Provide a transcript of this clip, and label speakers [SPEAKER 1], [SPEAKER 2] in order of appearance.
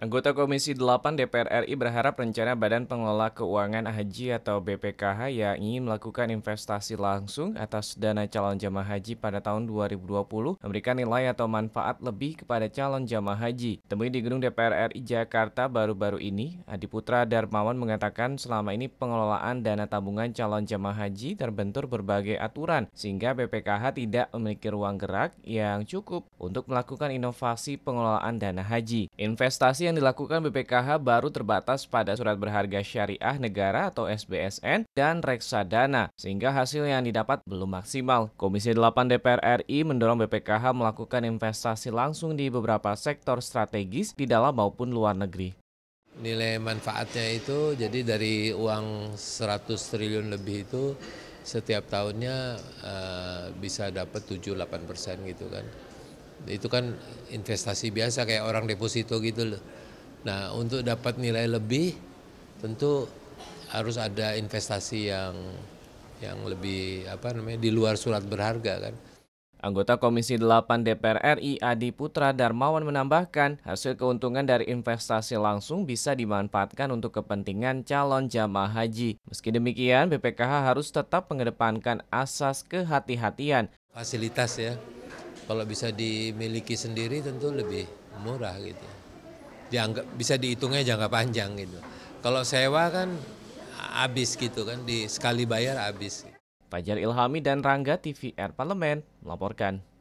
[SPEAKER 1] Anggota Komisi 8 DPR RI berharap rencana Badan Pengelola Keuangan Haji atau BPKH yang ingin melakukan investasi langsung atas dana calon jemaah haji pada tahun 2020 memberikan nilai atau manfaat lebih kepada calon jemaah haji. Temui di gedung DPR RI Jakarta baru-baru ini, Adi Putra Darmawan mengatakan selama ini pengelolaan dana tabungan calon jemaah haji terbentur berbagai aturan sehingga BPKH tidak memiliki ruang gerak yang cukup untuk melakukan inovasi pengelolaan dana haji. Investasi yang dilakukan BPKH baru terbatas pada surat berharga syariah negara atau SBSN dan reksadana, sehingga hasil yang didapat belum maksimal. Komisi 8 DPR RI mendorong BPKH melakukan investasi langsung di beberapa sektor strategis di dalam maupun luar negeri
[SPEAKER 2] nilai manfaatnya itu jadi dari uang 100 triliun lebih itu setiap tahunnya uh, bisa dapat 7-8 persen gitu kan. Itu kan investasi biasa kayak orang deposito gitu loh. Nah, untuk dapat nilai lebih tentu harus ada investasi yang yang lebih apa namanya di luar surat berharga kan.
[SPEAKER 1] Anggota Komisi 8 DPR RI Adi Putra Darmawan menambahkan, hasil keuntungan dari investasi langsung bisa dimanfaatkan untuk kepentingan calon jamaah haji. Meski demikian, BPKH harus tetap mengedepankan asas kehati-hatian. Fasilitas
[SPEAKER 2] ya, kalau bisa dimiliki sendiri tentu lebih murah gitu dianggap bisa dihitungnya jangka panjang gitu. Kalau sewa kan habis gitu kan, di sekali bayar habis. Fajar Ilhami dan Rangga TVR Parlemen
[SPEAKER 1] melaporkan.